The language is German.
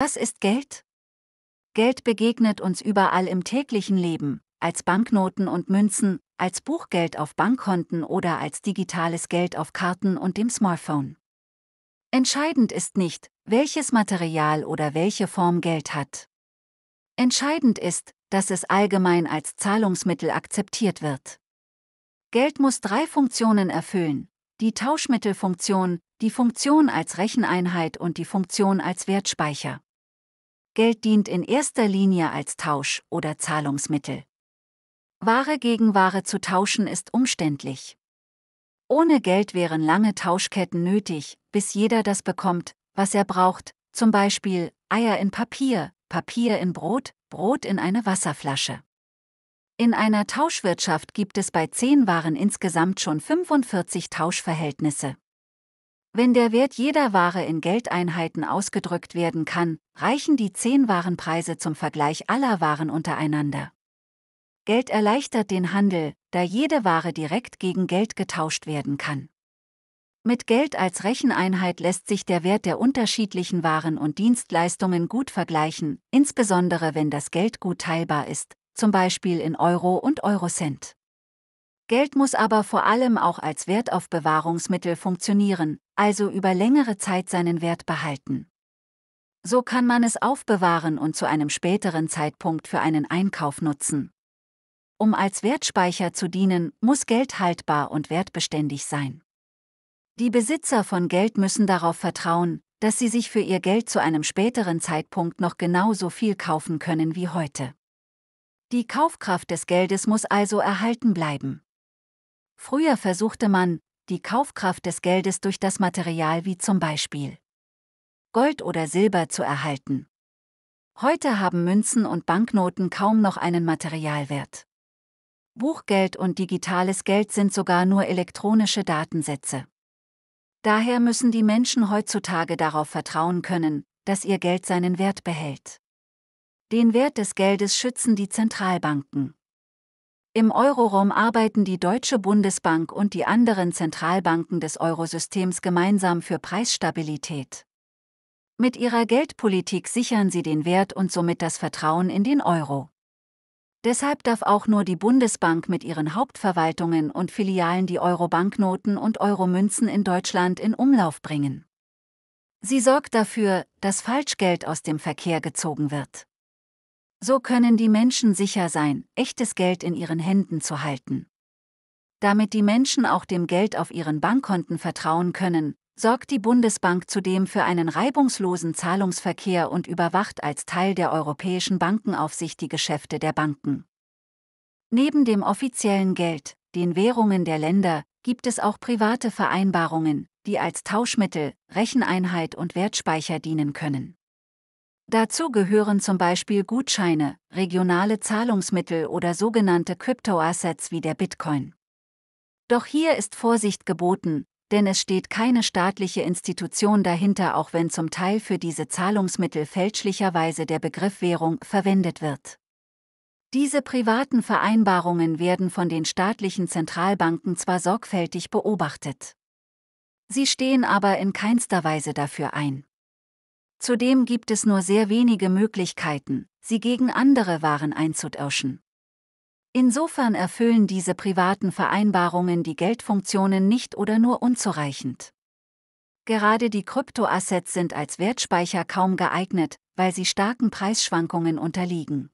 Was ist Geld? Geld begegnet uns überall im täglichen Leben, als Banknoten und Münzen, als Buchgeld auf Bankkonten oder als digitales Geld auf Karten und dem Smartphone. Entscheidend ist nicht, welches Material oder welche Form Geld hat. Entscheidend ist, dass es allgemein als Zahlungsmittel akzeptiert wird. Geld muss drei Funktionen erfüllen, die Tauschmittelfunktion, die Funktion als Recheneinheit und die Funktion als Wertspeicher. Geld dient in erster Linie als Tausch- oder Zahlungsmittel. Ware gegen Ware zu tauschen ist umständlich. Ohne Geld wären lange Tauschketten nötig, bis jeder das bekommt, was er braucht, zum Beispiel Eier in Papier, Papier in Brot, Brot in eine Wasserflasche. In einer Tauschwirtschaft gibt es bei 10 Waren insgesamt schon 45 Tauschverhältnisse. Wenn der Wert jeder Ware in Geldeinheiten ausgedrückt werden kann, reichen die zehn Warenpreise zum Vergleich aller Waren untereinander. Geld erleichtert den Handel, da jede Ware direkt gegen Geld getauscht werden kann. Mit Geld als Recheneinheit lässt sich der Wert der unterschiedlichen Waren und Dienstleistungen gut vergleichen, insbesondere wenn das Geld gut teilbar ist, zum Beispiel in Euro und Eurocent. Geld muss aber vor allem auch als Wertaufbewahrungsmittel funktionieren, also über längere Zeit seinen Wert behalten. So kann man es aufbewahren und zu einem späteren Zeitpunkt für einen Einkauf nutzen. Um als Wertspeicher zu dienen, muss Geld haltbar und wertbeständig sein. Die Besitzer von Geld müssen darauf vertrauen, dass sie sich für ihr Geld zu einem späteren Zeitpunkt noch genauso viel kaufen können wie heute. Die Kaufkraft des Geldes muss also erhalten bleiben. Früher versuchte man, die Kaufkraft des Geldes durch das Material wie zum Beispiel Gold oder Silber zu erhalten. Heute haben Münzen und Banknoten kaum noch einen Materialwert. Buchgeld und digitales Geld sind sogar nur elektronische Datensätze. Daher müssen die Menschen heutzutage darauf vertrauen können, dass ihr Geld seinen Wert behält. Den Wert des Geldes schützen die Zentralbanken. Im Euroraum arbeiten die Deutsche Bundesbank und die anderen Zentralbanken des Eurosystems gemeinsam für Preisstabilität. Mit ihrer Geldpolitik sichern sie den Wert und somit das Vertrauen in den Euro. Deshalb darf auch nur die Bundesbank mit ihren Hauptverwaltungen und Filialen die Euro-Banknoten und Euro-Münzen in Deutschland in Umlauf bringen. Sie sorgt dafür, dass Falschgeld aus dem Verkehr gezogen wird. So können die Menschen sicher sein, echtes Geld in ihren Händen zu halten. Damit die Menschen auch dem Geld auf ihren Bankkonten vertrauen können, sorgt die Bundesbank zudem für einen reibungslosen Zahlungsverkehr und überwacht als Teil der europäischen Bankenaufsicht die Geschäfte der Banken. Neben dem offiziellen Geld, den Währungen der Länder, gibt es auch private Vereinbarungen, die als Tauschmittel, Recheneinheit und Wertspeicher dienen können. Dazu gehören zum Beispiel Gutscheine, regionale Zahlungsmittel oder sogenannte Cryptoassets wie der Bitcoin. Doch hier ist Vorsicht geboten, denn es steht keine staatliche Institution dahinter, auch wenn zum Teil für diese Zahlungsmittel fälschlicherweise der Begriff Währung verwendet wird. Diese privaten Vereinbarungen werden von den staatlichen Zentralbanken zwar sorgfältig beobachtet. Sie stehen aber in keinster Weise dafür ein. Zudem gibt es nur sehr wenige Möglichkeiten, sie gegen andere Waren einzutauschen. Insofern erfüllen diese privaten Vereinbarungen die Geldfunktionen nicht oder nur unzureichend. Gerade die Kryptoassets sind als Wertspeicher kaum geeignet, weil sie starken Preisschwankungen unterliegen.